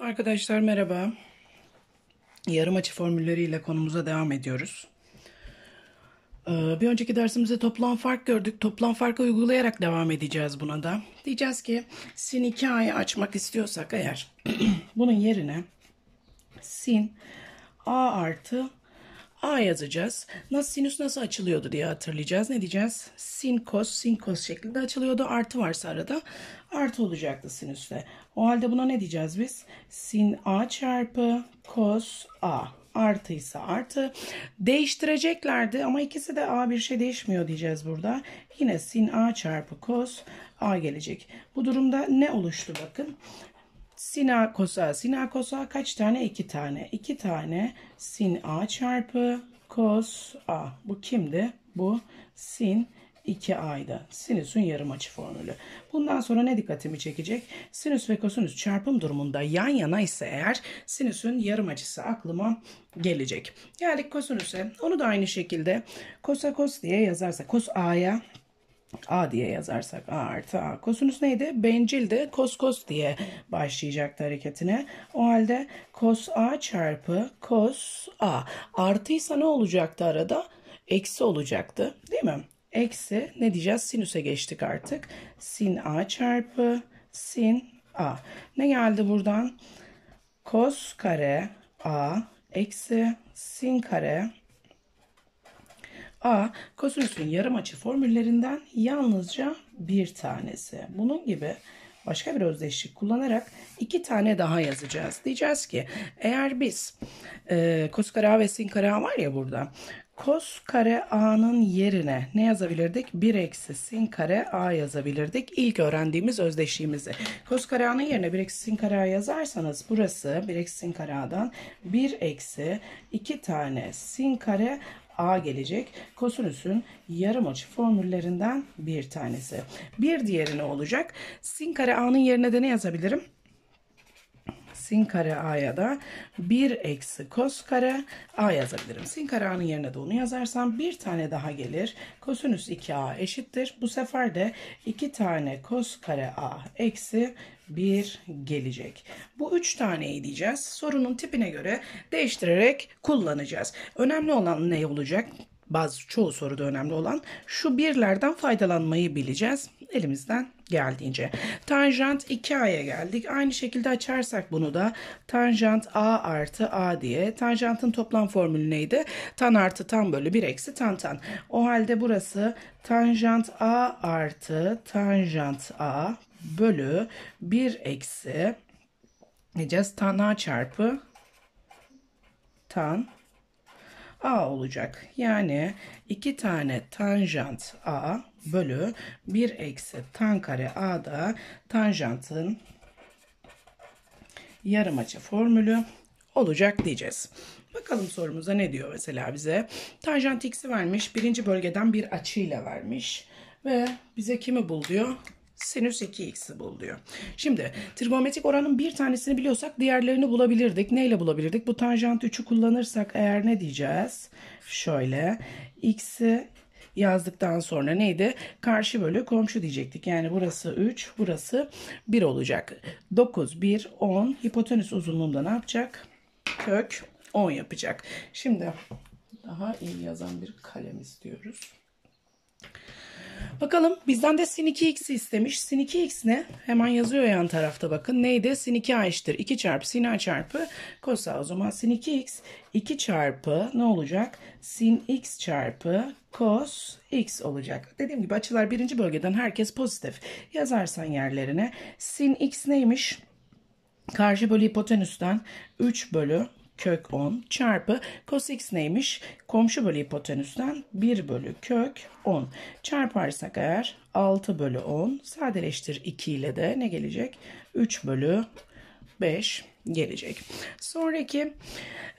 Arkadaşlar merhaba. Yarım açı formülleriyle konumuza devam ediyoruz. Ee, bir önceki dersimizde toplam fark gördük. Toplam farkı uygulayarak devam edeceğiz buna da. Diyeceğiz ki sin 2a'yı açmak istiyorsak eğer bunun yerine sin a artı a yazacağız. Nasıl sinüs nasıl açılıyordu diye hatırlayacağız. Ne diyeceğiz? Sin kos sin kos şeklinde açılıyordu. Artı varsa arada artı olacaktı sinüsle. O halde buna ne diyeceğiz biz? Sin A çarpı cos A artıysa artı değiştireceklerdi ama ikisi de A bir şey değişmiyor diyeceğiz burada. Yine sin A çarpı cos A gelecek. Bu durumda ne oluştu bakın. Sin A cos A. Sin A cos A kaç tane? 2 tane. 2 tane sin A çarpı cos A. Bu kimdi? Bu sin 2 ayda sinüsün yarım açı formülü. Bundan sonra ne dikkatimi çekecek? Sinüs ve kosinüs çarpım durumunda yan yana ise eğer sinüsün yarım açısı aklıma gelecek. Geldik kosinüse. Onu da aynı şekilde kosa kos diye yazarsak kos a'ya A diye yazarsak A artı A. Kosinüs neydi? Bencil kos kos diye başlayacaktı hareketine. O halde kos A çarpı kos A. Artıysa ne olacaktı arada? Eksi olacaktı değil mi? eksi ne diyeceğiz? Sinüse geçtik artık. Sin a çarpı sin a. Ne geldi buradan? Kos kare a eksi sin kare a. Kosinüsün yarım açı formüllerinden yalnızca bir tanesi. Bunun gibi başka bir özdeşlik kullanarak iki tane daha yazacağız. Diyeceğiz ki eğer biz e, koskara ve sin sinkara var ya burada Kos kare a'nın yerine ne yazabilirdik? 1 eksi sin kare a yazabilirdik. İlk öğrendiğimiz özdeşliğimizi. Kos kare a'nın yerine 1 eksi sin kare a yazarsanız burası 1 eksi sin kare a'dan 1 eksi 2 tane sin kare a gelecek. Kosinüsün yarım açı formüllerinden bir tanesi. Bir diğeri ne olacak? Sin kare a'nın yerine de ne yazabilirim? sin kare a'ya da 1 eksi kos kare a yazabilirim. Sin kare a'nın yerine de onu yazarsam bir tane daha gelir. Kosinüs 2a eşittir. Bu sefer de 2 tane kos kare a eksi 1 gelecek. Bu 3 taneyi diyeceğiz. Sorunun tipine göre değiştirerek kullanacağız. Önemli olan ne olacak? Bazı çoğu soruda önemli olan şu birlerden faydalanmayı bileceğiz. Elimizden geldiğince. Tanjant 2a'ya geldik. Aynı şekilde açarsak bunu da tanjant a artı a diye. Tanjantın toplam formülü neydi? Tan artı tan bölü 1 eksi tan tan. O halde burası tanjant a artı tanjant a bölü 1 eksi diyeceğiz tan a çarpı tan A olacak. Yani 2 tane tanjant A bölü 1 eksi tan kare A da tanjantın yarım açı formülü olacak diyeceğiz. Bakalım sorumuza ne diyor mesela bize. Tanjant x'i vermiş. Birinci bölgeden bir açıyla vermiş. Ve bize kimi bul diyor? sinüs 2x'i bul diyor. Şimdi trigonometrik oranın bir tanesini biliyorsak diğerlerini bulabilirdik. Neyle bulabilirdik? Bu tanjant 3'ü kullanırsak eğer ne diyeceğiz? Şöyle x'i yazdıktan sonra neydi? Karşı bölü komşu diyecektik. Yani burası 3, burası 1 olacak. 9, 1, 10. Hipotenüs uzunluğunda ne yapacak? Kök 10 yapacak. Şimdi daha iyi yazan bir kalem istiyoruz. Bakalım bizden de sin 2x istemiş. Sin 2x ne? Hemen yazıyor yan tarafta bakın. Neydi? Sin 2a eşittir. 2 çarpı sin a çarpı cos a. O zaman sin 2x 2 çarpı ne olacak? Sin x çarpı cos x olacak. Dediğim gibi açılar birinci bölgeden herkes pozitif. Yazarsan yerlerine. Sin x neymiş? Karşı bölü hipotenüsten 3 bölü kök 10 çarpı cos x neymiş? Komşu bölü hipotenüsten 1 bölü kök 10 çarparsak eğer 6 bölü 10 sadeleştir 2 ile de ne gelecek? 3 bölü 5 gelecek. Sonraki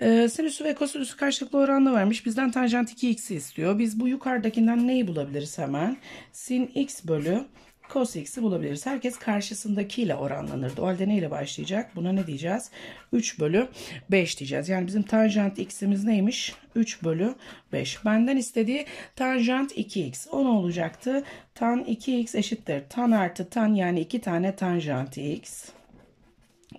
e, sinüsü ve kosinüsü karşılıklı oranla vermiş. Bizden tanjant 2x'i istiyor. Biz bu yukarıdakinden neyi bulabiliriz hemen? Sin x bölü Cos x'i bulabiliriz. Herkes karşısındakiyle oranlanırdı. O halde neyle başlayacak? Buna ne diyeceğiz? 3 bölü 5 diyeceğiz. Yani bizim tanjant x'imiz neymiş? 3 bölü 5. Benden istediği tanjant 2x. O ne olacaktı? Tan 2x eşittir. Tan artı tan yani 2 tane tanjant x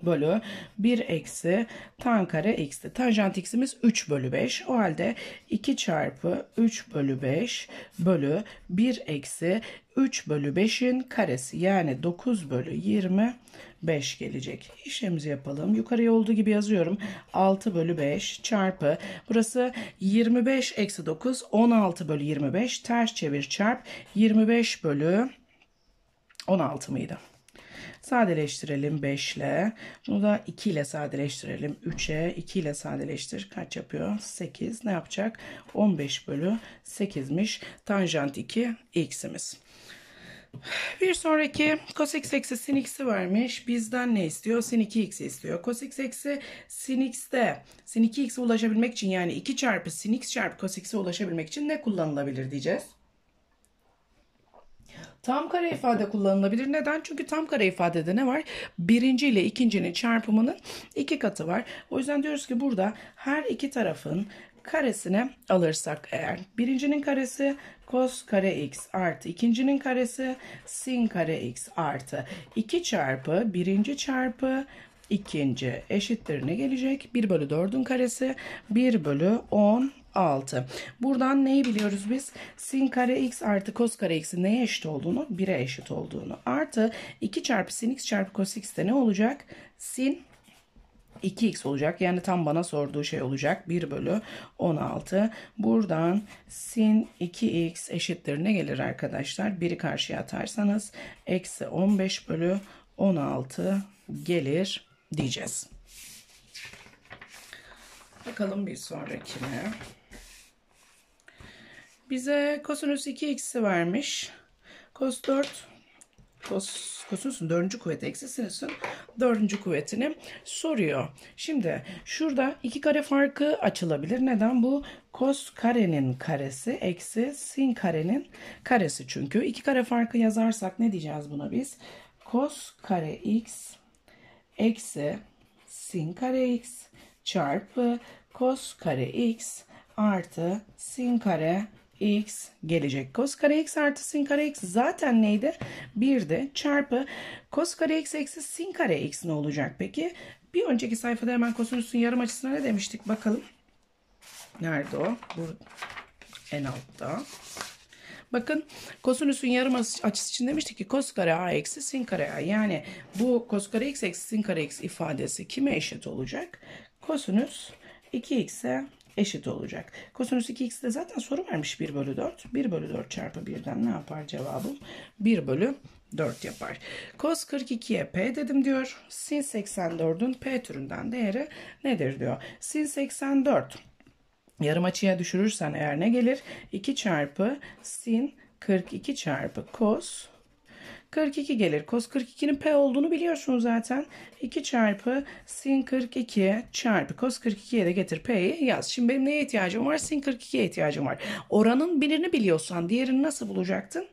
bölü 1 eksi tan kare x'ti. Tanjant x'imiz 3 bölü 5. O halde 2 çarpı 3 bölü 5 bölü 1 eksi 3 bölü 5'in karesi yani 9 bölü 25 gelecek. İşlemimizi yapalım. Yukarıya olduğu gibi yazıyorum. 6 bölü 5 çarpı burası 25 eksi 9 16 bölü 25 ters çevir çarp 25 bölü 16 mıydı? Sadeleştirelim 5 ile. Bunu da 2 ile sadeleştirelim 3'e. 2 ile sadeleştir. Kaç yapıyor? 8. Ne yapacak? 15 bölü 8'miş. Tanjant 2 x'imiz. Bir sonraki cosx eksi sin x'i vermiş. Bizden ne istiyor? Sin 2x istiyor. Cosx eksi sin x'de sin 2x'e ulaşabilmek için yani 2 çarpı sin x çarpı x'e ulaşabilmek için ne kullanılabilir diyeceğiz. Tam kare ifade kullanılabilir. Neden? Çünkü tam kare ifadede ne var? Birinci ile ikincinin çarpımının iki katı var. O yüzden diyoruz ki burada her iki tarafın karesine alırsak eğer birincinin karesi cos kare x artı ikincinin karesi sin kare x artı 2 çarpı birinci çarpı ikinci eşittir ne gelecek? 1 bölü 4'ün karesi 1 bölü 10 6. Buradan neyi biliyoruz biz? Sin kare x artı kos kare x'in neye eşit olduğunu? 1'e eşit olduğunu. Artı 2 çarpı sin x çarpı kos x de ne olacak? Sin 2x olacak. Yani tam bana sorduğu şey olacak. 1 bölü 16. Buradan sin 2x eşittir. Ne gelir arkadaşlar? 1'i karşıya atarsanız eksi 15 bölü 16 gelir diyeceğiz. Bakalım bir sonrakine. Bize kosinüs 2x'i vermiş. Kos 4 kos, kosinüsün dördüncü kuvveti eksi sinüsün dördüncü kuvvetini soruyor. Şimdi şurada iki kare farkı açılabilir. Neden? Bu kos karenin karesi eksi sin karenin karesi çünkü. iki kare farkı yazarsak ne diyeceğiz buna biz? Kos kare x eksi sin kare x çarpı kos kare x artı sin kare x gelecek. Kos kare x artı sin kare x zaten neydi? 1'di. Çarpı kos kare x eksi sin kare x ne olacak peki? Bir önceki sayfada hemen kosinüsün yarım açısına ne demiştik bakalım. Nerede o? Bu en altta. Bakın kosinüsün yarım açısı için demiştik ki kos kare a eksi sin kare a. Yani bu kos kare x eksi sin kare x ifadesi kime eşit olacak? Kosinüs 2x'e eşit olacak. Kosinüs 2x de zaten soru vermiş 1 bölü 4. 1 bölü 4 çarpı 1'den ne yapar cevabım? 1 bölü 4 yapar. Cos 42'ye P dedim diyor. Sin 84'ün P türünden değeri nedir diyor. Sin 84 yarım açıya düşürürsen eğer ne gelir? 2 çarpı sin 42 çarpı cos 42 gelir. Cos 42'nin P olduğunu biliyorsunuz zaten. 2 çarpı sin 42 çarpı cos 42'ye de getir P'yi yaz. Şimdi benim neye ihtiyacım var? Sin 42'ye ihtiyacım var. Oranın birini biliyorsan diğerini nasıl bulacaktın?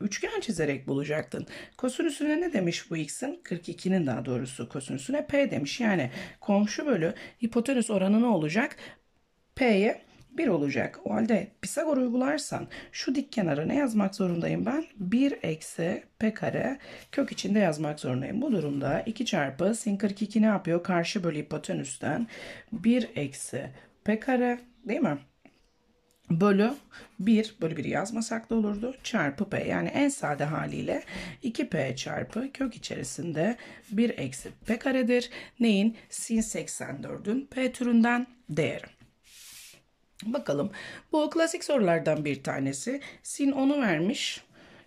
üçgen çizerek bulacaktın. Kosinüsüne ne demiş bu x'in? 42'nin daha doğrusu kosinüsüne p demiş. Yani komşu bölü hipotenüs oranı ne olacak? p'ye 1 olacak. O halde Pisagor uygularsan şu dik kenara ne yazmak zorundayım ben? 1 eksi p kare kök içinde yazmak zorundayım. Bu durumda 2 çarpı sin 42 ne yapıyor? Karşı bölü hipotenüsten 1 eksi p kare değil mi? bölü 1 bölü 1 yazmasak da olurdu çarpı p yani en sade haliyle 2p çarpı kök içerisinde 1 eksi p karedir. Neyin? Sin 84'ün p türünden değerim. Bakalım. Bu klasik sorulardan bir tanesi. Sin onu vermiş.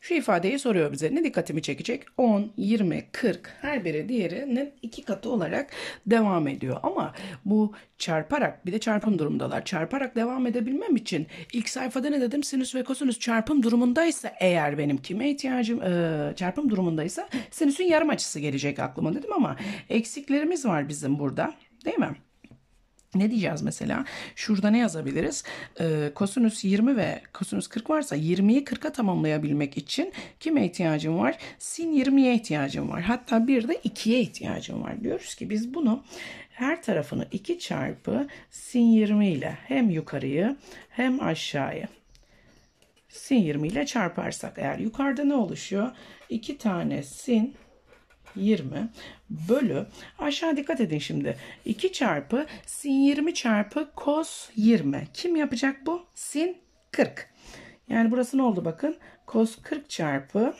Şu ifadeyi soruyor bize. Ne dikkatimi çekecek? 10, 20, 40 her biri diğerinin iki katı olarak devam ediyor. Ama bu çarparak bir de çarpım durumdalar. Çarparak devam edebilmem için ilk sayfada ne dedim? Sinüs ve kosinüs çarpım durumundaysa eğer benim kime ihtiyacım e, çarpım durumundaysa sinüsün yarım açısı gelecek aklıma dedim ama eksiklerimiz var bizim burada. Değil mi? Ne diyeceğiz mesela? Şurada ne yazabiliriz? Ee, kosinüs 20 ve kosinüs 40 varsa 20'yi 40'a tamamlayabilmek için kime ihtiyacım var? Sin 20'ye ihtiyacım var. Hatta bir de 2'ye ihtiyacım var. Diyoruz ki biz bunu her tarafını 2 çarpı sin 20 ile hem yukarıyı hem aşağıyı sin 20 ile çarparsak eğer yukarıda ne oluşuyor? 2 tane sin 20 bölü aşağı dikkat edin şimdi 2 çarpı sin 20 çarpı kos 20 kim yapacak bu sin 40 yani burası ne oldu bakın kos 40 çarpı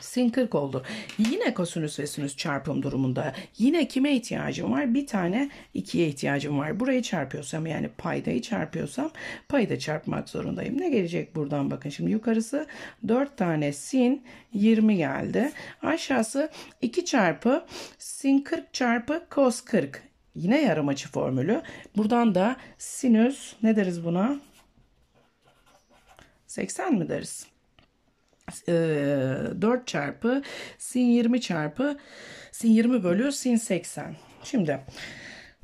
Sin 40 oldu. Yine kosinüs ve sinüs çarpım durumunda yine kime ihtiyacım var? Bir tane ikiye ihtiyacım var. Burayı çarpıyorsam yani paydayı çarpıyorsam payda çarpmak zorundayım. Ne gelecek buradan bakın şimdi yukarısı 4 tane sin 20 geldi. Aşağısı 2 çarpı sin 40 çarpı kos 40. Yine yarım açı formülü. Buradan da sinüs ne deriz buna? 80 mi deriz? 4 ee, çarpı sin 20 çarpı sin 20 bölü sin 80. Şimdi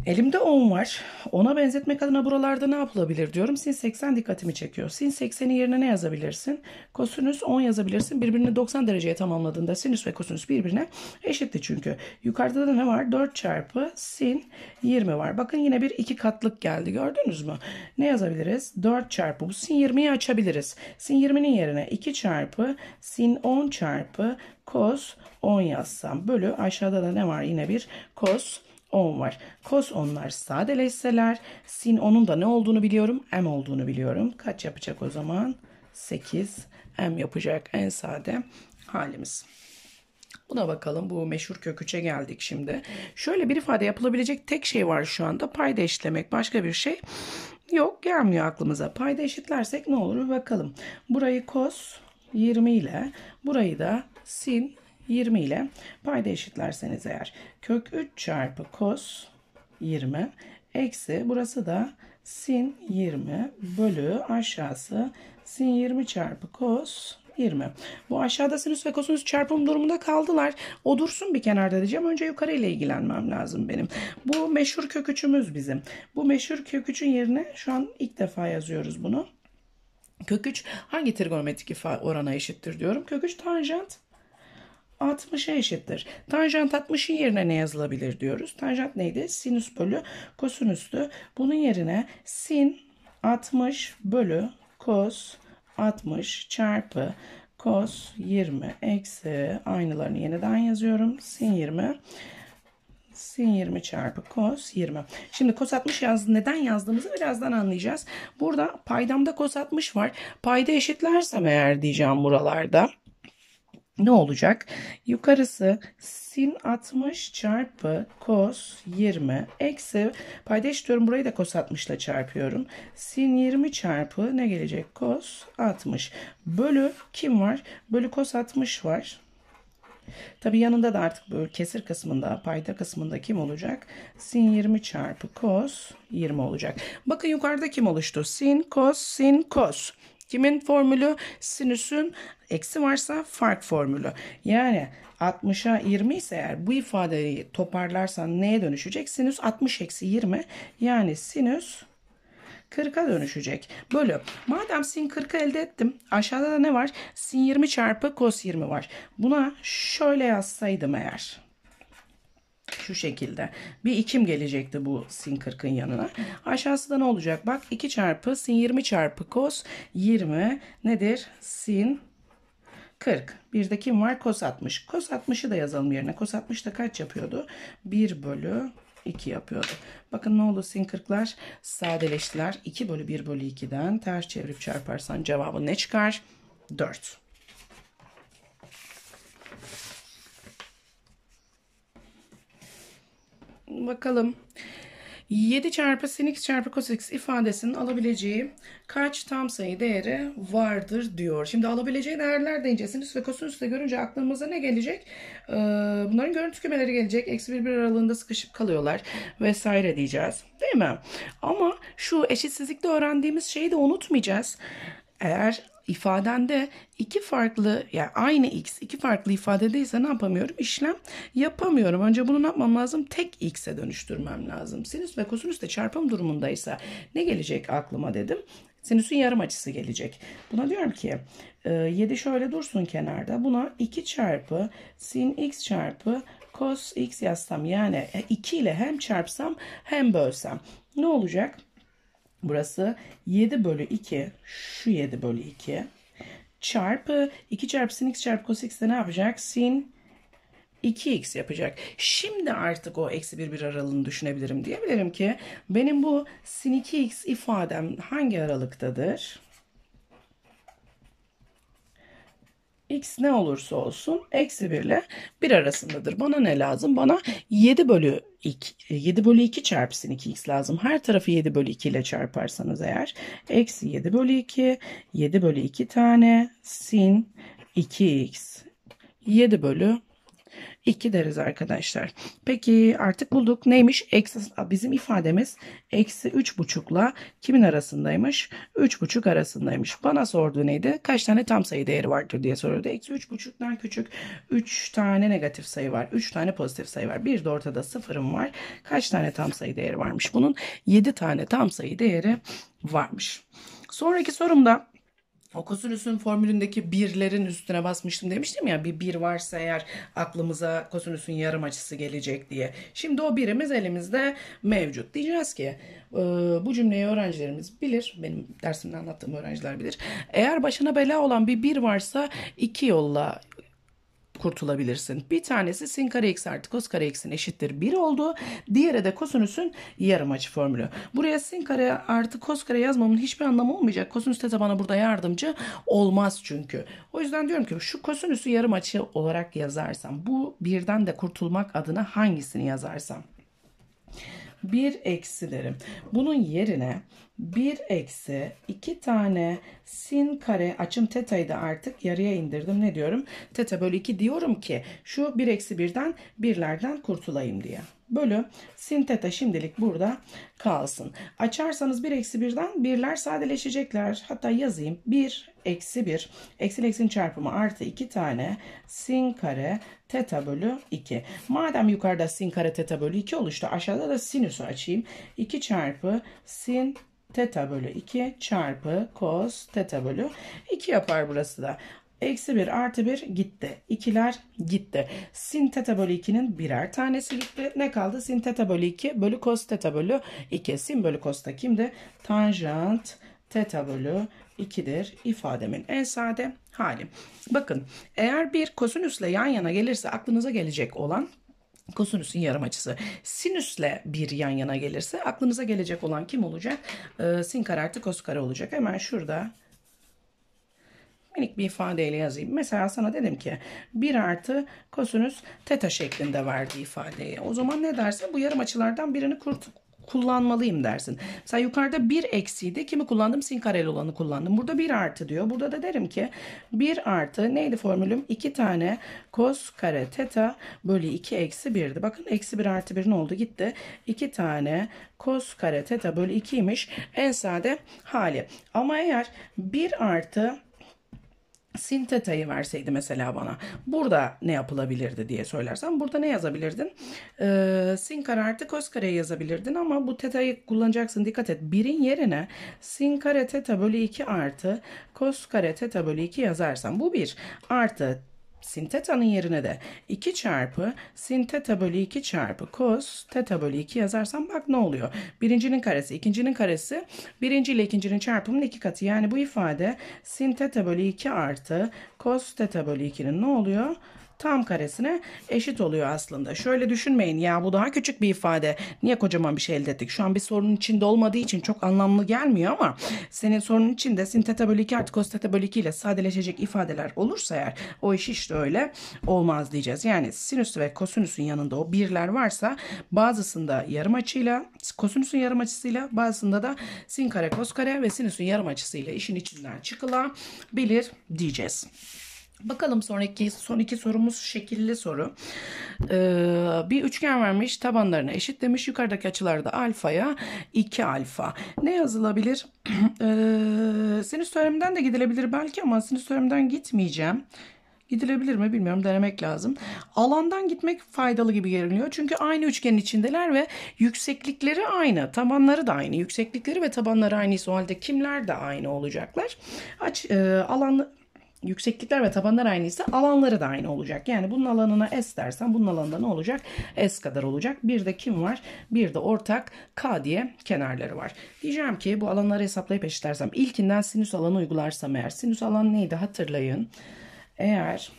Elimde 10 var. 10'a benzetmek adına buralarda ne yapılabilir diyorum. Sin 80 dikkatimi çekiyor. Sin 80'in yerine ne yazabilirsin? Kosinüs 10 yazabilirsin. Birbirini 90 dereceye tamamladığında sinüs ve kosinüs birbirine eşitti çünkü. Yukarıda da ne var? 4 çarpı sin 20 var. Bakın yine bir iki katlık geldi gördünüz mü? Ne yazabiliriz? 4 çarpı bu sin 20'yi açabiliriz. Sin 20'nin yerine 2 çarpı sin 10 çarpı kos 10 yazsam. Bölü aşağıda da ne var? Yine bir kos 10. 10 var. Kos onlar sadeleşseler sin onun da ne olduğunu biliyorum. M olduğunu biliyorum. Kaç yapacak o zaman? 8 M yapacak en sade halimiz. Buna bakalım bu meşhur köküçe geldik şimdi. Şöyle bir ifade yapılabilecek tek şey var şu anda payda eşitlemek başka bir şey yok gelmiyor aklımıza. Payda eşitlersek ne olur bakalım. Burayı kos 20 ile burayı da sin 20 ile payda eşitlerseniz eğer kök 3 çarpı kos 20 eksi burası da sin 20 bölü aşağısı sin 20 çarpı kos 20. Bu aşağıda sinüs ve kosinüs çarpım durumunda kaldılar. O dursun bir kenarda diyeceğim. Önce yukarı ile ilgilenmem lazım benim. Bu meşhur köküçümüz bizim. Bu meşhur köküçün yerine şu an ilk defa yazıyoruz bunu. Kök 3 hangi trigonometrik oranı eşittir diyorum. Kök 3 tanjant 60'a e eşittir. Tanjant 60'ın yerine ne yazılabilir diyoruz. Tanjant neydi? Sinüs bölü kosinüstü. Bunun yerine sin 60 bölü kos 60 çarpı kos 20 eksi aynılarını yeniden yazıyorum. Sin 20 sin 20 çarpı kos 20. Şimdi kos 60 yazdı. neden yazdığımızı birazdan anlayacağız. Burada paydamda kos 60 var. Payda eşitlersem eğer diyeceğim buralarda ne olacak? Yukarısı sin 60 çarpı cos 20 eksi payda eşitiyorum. Burayı da cos 60 ile çarpıyorum. Sin 20 çarpı ne gelecek? Cos 60 bölü kim var? Bölü cos 60 var. Tabi yanında da artık böyle kesir kısmında payda kısmında kim olacak? Sin 20 çarpı cos 20 olacak. Bakın yukarıda kim oluştu? Sin, cos, sin, cos. Kimin formülü? Sinüsün eksi varsa fark formülü. Yani 60'a 20 ise eğer bu ifadeyi toparlarsan neye dönüşecek? Sinüs 60 eksi 20. Yani sinüs 40'a dönüşecek. Bölü. Madem sin 40'ı elde ettim. Aşağıda da ne var? Sin 20 çarpı kos 20 var. Buna şöyle yazsaydım eğer. Şu şekilde. Bir ikim gelecekti bu sin 40'ın yanına. Aşağısı da ne olacak? Bak 2 çarpı sin 20 çarpı kos 20 nedir? Sin 40. Bir de kim var? Kos 60. Kos 60'ı da yazalım yerine. Kos 60 da kaç yapıyordu? 1 bölü 2 yapıyordu. Bakın ne oldu sin 40'lar? Sadeleştiler. 2 bölü 1 bölü 2'den ters çevirip çarparsan cevabı ne çıkar? 4. Bakalım. 7 çarpı sin x çarpı cos x ifadesinin alabileceği kaç tam sayı değeri vardır diyor. Şimdi alabileceği değerler deyince sinüs ve kosinüs de görünce aklımıza ne gelecek? Ee, bunların görüntü kümeleri gelecek. Eksi bir bir aralığında sıkışıp kalıyorlar vesaire diyeceğiz. Değil mi? Ama şu eşitsizlikte öğrendiğimiz şeyi de unutmayacağız. Eğer ifadende iki farklı yani aynı x iki farklı ifadedeyse ne yapamıyorum? İşlem yapamıyorum. Önce bunu ne yapmam lazım? Tek x'e dönüştürmem lazım. Sinüs ve kosinüs de çarpım durumundaysa ne gelecek aklıma dedim. Sinüsün yarım açısı gelecek. Buna diyorum ki 7 e, şöyle dursun kenarda. Buna 2 çarpı sin x çarpı cos x yazsam yani 2 e, ile hem çarpsam hem bölsem ne olacak? Burası 7 bölü 2. Şu 7 bölü 2. Çarpı 2 çarpı sin x çarpı cos x ne yapacak? Sin 2x yapacak. Şimdi artık o eksi 1 bir aralığını düşünebilirim. Diyebilirim ki benim bu sin 2x ifadem hangi aralıktadır? x ne olursa olsun eksi 1 ile 1 arasındadır. Bana ne lazım? Bana 7 bölü 2, 7 bölü 2 çarpsın 2x lazım. Her tarafı 7 bölü 2 ile çarparsanız eğer. Eksi 7 bölü 2, 7 bölü 2 tane sin 2x. 7 bölü 2 deriz arkadaşlar. Peki artık bulduk. Neymiş? Eksi, bizim ifademiz eksi 3,5 ile kimin arasındaymış? 3,5 arasındaymış. Bana sordu neydi? Kaç tane tam sayı değeri vardır diye soruyordu. Eksi 3,5'dan küçük 3 tane negatif sayı var. 3 tane pozitif sayı var. Bir de ortada sıfırım var. Kaç tane tam sayı değeri varmış? Bunun 7 tane tam sayı değeri varmış. Sonraki sorumda kosinüsün formülündeki birlerin üstüne basmıştım demiştim ya bir bir varsa eğer aklımıza kosinüsün yarım açısı gelecek diye. Şimdi o birimiz elimizde mevcut. Diyeceğiz ki e, bu cümleyi öğrencilerimiz bilir. Benim dersimde anlattığım öğrenciler bilir. Eğer başına bela olan bir bir varsa iki yolla kurtulabilirsin. Bir tanesi sin kare x artı kos kare x'in eşittir 1 oldu. Diğeri de kosinüsün yarım açı formülü. Buraya sin kare artı kos kare yazmamın hiçbir anlamı olmayacak. Kosinüs teta bana burada yardımcı olmaz çünkü. O yüzden diyorum ki şu kosinüsü yarım açı olarak yazarsam bu birden de kurtulmak adına hangisini yazarsam? 1 eksi derim. Bunun yerine 1 eksi 2 tane sin kare açım tetayı da artık yarıya indirdim. Ne diyorum? Teta bölü 2 diyorum ki şu 1 eksi 1'den 1'lerden kurtulayım diye. Bölü sin teta şimdilik burada kalsın. Açarsanız 1 eksi 1'den 1'ler sadeleşecekler. Hatta yazayım 1 eksi 1 eksi eksin çarpımı artı 2 tane sin kare teta bölü 2. Madem yukarıda sin kare teta bölü 2 oluştu aşağıda da sinüsü açayım. 2 çarpı sin teta bölü 2 çarpı cos teta bölü 2 yapar burası da. Eksi 1 artı 1 gitti. İkiler gitti. Sin teta bölü 2'nin birer tanesi gitti. Ne kaldı? Sin teta bölü 2 bölü cos teta bölü 2. Sin bölü cos da kimdi? Tanjant teta bölü 2'dir ifademin en sade hali. Bakın eğer bir kosinüsle yan yana gelirse aklınıza gelecek olan kosinüsün yarım açısı sinüsle bir yan yana gelirse aklınıza gelecek olan kim olacak? Ee, sin kare artı kos kare olacak. Hemen şurada minik bir ifadeyle yazayım. Mesela sana dedim ki 1 artı kosinüs teta şeklinde verdiği ifadeyi. O zaman ne dersin? Bu yarım açılardan birini kurt kullanmalıyım dersin. Mesela yukarıda bir eksiydi. Kimi kullandım? Sin kareli olanı kullandım. Burada bir artı diyor. Burada da derim ki bir artı neydi formülüm? İki tane kos kare teta bölü iki eksi birdi. Bakın eksi bir artı bir ne oldu? Gitti. İki tane kos kare teta bölü ikiymiş. En sade hali. Ama eğer bir artı sin teta'yı verseydi mesela bana burada ne yapılabilirdi diye söylersem burada ne yazabilirdin? Ee, sin kare artı kos kare yazabilirdin ama bu teta'yı kullanacaksın dikkat et. Birin yerine sin kare teta bölü 2 artı kos kare teta bölü 2 yazarsan bu bir artı sin teta'nın yerine de 2 çarpı sin teta bölü 2 çarpı cos teta bölü 2 yazarsam bak ne oluyor? Birincinin karesi, ikincinin karesi, birinci ile ikincinin çarpımının iki katı. Yani bu ifade sin teta bölü 2 artı cos teta bölü 2'nin ne oluyor? tam karesine eşit oluyor aslında. Şöyle düşünmeyin ya bu daha küçük bir ifade. Niye kocaman bir şey elde ettik? Şu an bir sorunun içinde olmadığı için çok anlamlı gelmiyor ama senin sorunun içinde sin teta bölü 2 artı cos teta bölü 2 ile sadeleşecek ifadeler olursa eğer o iş işte öyle olmaz diyeceğiz. Yani sinüs ve kosinüsün yanında o birler varsa bazısında yarım açıyla kosinüsün yarım açısıyla bazısında da sin kare kos kare ve sinüsün yarım açısıyla işin içinden çıkılabilir diyeceğiz. Bakalım sonraki son iki sorumuz şekilli soru. Ee, bir üçgen vermiş tabanlarını eşit demiş. Yukarıdaki açılarda alfaya 2 alfa. Ne yazılabilir? ee, sinüs teoreminden de gidilebilir belki ama sinüs teoreminden gitmeyeceğim. Gidilebilir mi bilmiyorum denemek lazım. Alandan gitmek faydalı gibi görünüyor. Çünkü aynı üçgenin içindeler ve yükseklikleri aynı. Tabanları da aynı. Yükseklikleri ve tabanları aynı o halde kimler de aynı olacaklar. Aç, e, alan yükseklikler ve tabanlar aynıysa alanları da aynı olacak. Yani bunun alanına S dersen bunun alanında ne olacak? S kadar olacak. Bir de kim var? Bir de ortak K diye kenarları var. Diyeceğim ki bu alanları hesaplayıp eşitlersem ilkinden sinüs alanı uygularsam eğer sinüs alan neydi hatırlayın. Eğer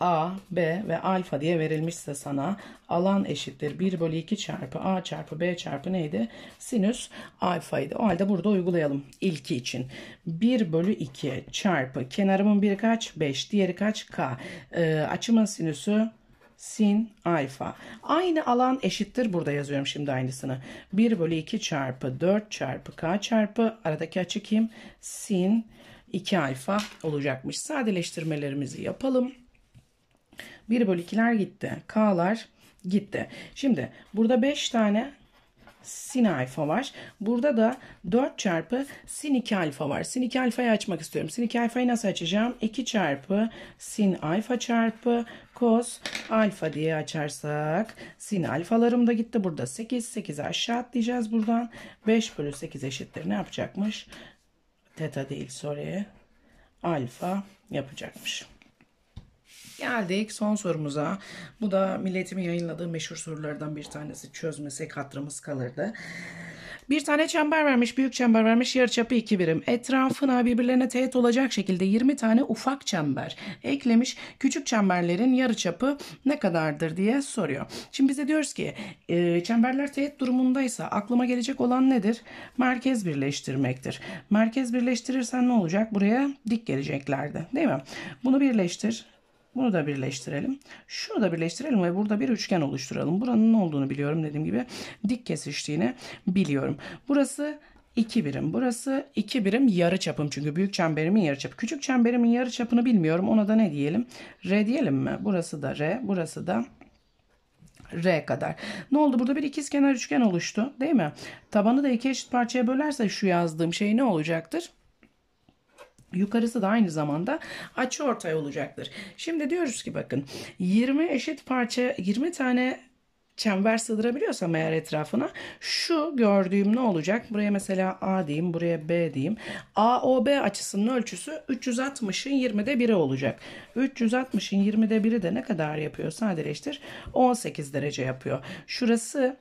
A, B ve alfa diye verilmişse sana alan eşittir 1 bölü 2 çarpı A çarpı B çarpı neydi? Sinüs alfaydı. O halde burada uygulayalım ilki için. 1 bölü 2 çarpı kenarımın biri kaç? 5. Diğeri kaç? K. Ee, açımın sinüsü sin alfa. Aynı alan eşittir burada yazıyorum şimdi aynısını. 1 bölü 2 çarpı 4 çarpı k çarpı aradaki açı kim? Sin 2 alfa olacakmış. Sadeleştirmelerimizi yapalım. 1 bölü 2'ler gitti. K'lar gitti. Şimdi burada 5 tane sin alfa var. Burada da 4 çarpı sin 2 alfa var. Sin 2 alfayı açmak istiyorum. Sin 2 alfayı nasıl açacağım? 2 çarpı sin alfa çarpı kos alfa diye açarsak sin alfalarım da gitti. Burada 8. 8'i aşağı atlayacağız buradan. 5 bölü 8 eşittir. Ne yapacakmış? Teta değil sorry. Alfa yapacakmış. Geldik son sorumuza. Bu da milletimin yayınladığı meşhur sorulardan bir tanesi. Çözmesek hatırımız kalırdı. Bir tane çember vermiş, büyük çember vermiş, yarıçapı 2 birim. Etrafına birbirlerine teğet olacak şekilde 20 tane ufak çember eklemiş. Küçük çemberlerin yarıçapı ne kadardır diye soruyor. Şimdi bize diyoruz ki e, çemberler teğet durumundaysa aklıma gelecek olan nedir? Merkez birleştirmektir. Merkez birleştirirsen ne olacak? Buraya dik geleceklerdi değil mi? Bunu birleştir. Bunu da birleştirelim. Şunu da birleştirelim ve burada bir üçgen oluşturalım. Buranın ne olduğunu biliyorum dediğim gibi dik kesiştiğini biliyorum. Burası 2 birim. Burası 2 birim yarı çapım çünkü büyük çemberimin yarı çapı. Küçük çemberimin yarı çapını bilmiyorum. Ona da ne diyelim? R diyelim mi? Burası da R, burası da R kadar. Ne oldu? Burada bir ikizkenar üçgen oluştu, değil mi? Tabanı da iki eşit parçaya bölerse şu yazdığım şey ne olacaktır? Yukarısı da aynı zamanda açı ortay olacaktır. Şimdi diyoruz ki bakın 20 eşit parça 20 tane çember sığdırabiliyorsam eğer etrafına şu gördüğüm ne olacak? Buraya mesela A diyeyim, buraya B diyeyim. AOB açısının ölçüsü 360'ın 20'de 1'i olacak. 360'ın 20'de 1'i de ne kadar yapıyor? Sadeleştir. 18 derece yapıyor. Şurası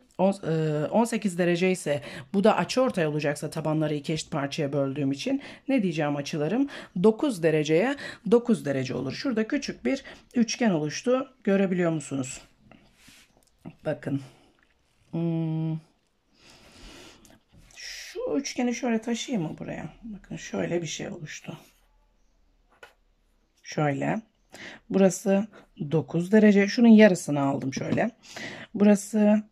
18 e, derece ise bu da açı ortay olacaksa tabanları iki eşit parçaya böldüğüm için ne diyeceğim açılarım 9 dereceye 9 derece olur. Şurada küçük bir üçgen oluştu. Görebiliyor musunuz? Bakın. Hmm. Şu üçgeni şöyle taşıyayım mı buraya? Bakın şöyle bir şey oluştu. Şöyle. Burası 9 derece. Şunun yarısını aldım şöyle. Burası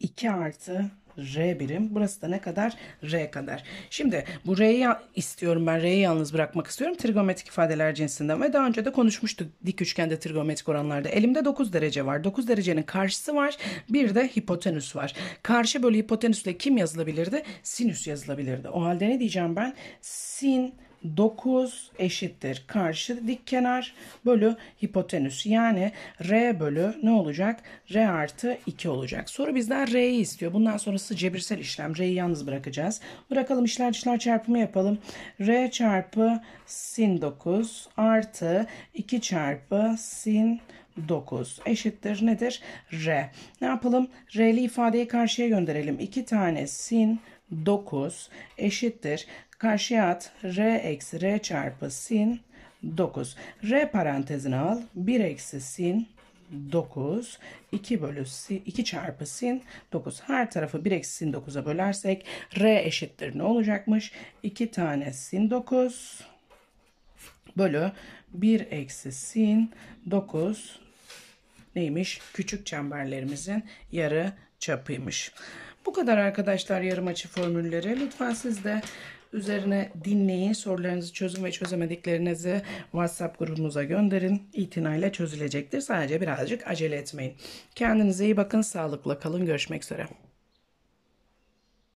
2 artı R birim. Burası da ne kadar? R kadar. Şimdi bu R'yi istiyorum ben. R'yi yalnız bırakmak istiyorum. Trigonometrik ifadeler cinsinden ve daha önce de konuşmuştuk dik üçgende trigonometrik oranlarda. Elimde 9 derece var. 9 derecenin karşısı var. Bir de hipotenüs var. Karşı bölü hipotenüsle kim yazılabilirdi? Sinüs yazılabilirdi. O halde ne diyeceğim ben? Sin 9 eşittir karşı dik kenar bölü hipotenüs. Yani R bölü ne olacak? R artı 2 olacak. Soru bizden R'yi istiyor. Bundan sonrası cebirsel işlem. R'yi yalnız bırakacağız. Bırakalım işler dışlar çarpımı yapalım. R çarpı sin 9 artı 2 çarpı sin 9 eşittir nedir? R. Ne yapalım? R'li ifadeyi karşıya gönderelim. 2 tane sin 9 eşittir. Karşıya at. R eksi R çarpı sin 9. R parantezine al. 1 eksi sin 9 2 bölü sin, 2 çarpı sin 9 her tarafı 1 eksi sin 9'a bölersek r eşittir ne olacakmış 2 tane sin 9 bölü 1 eksi sin 9 neymiş küçük çemberlerimizin yarı çapıymış bu kadar arkadaşlar yarım açı formülleri lütfen siz de Üzerine dinleyin. Sorularınızı çözün ve çözemediklerinizi WhatsApp grubumuza gönderin. İtinayla çözülecektir. Sadece birazcık acele etmeyin. Kendinize iyi bakın. Sağlıkla kalın. Görüşmek üzere.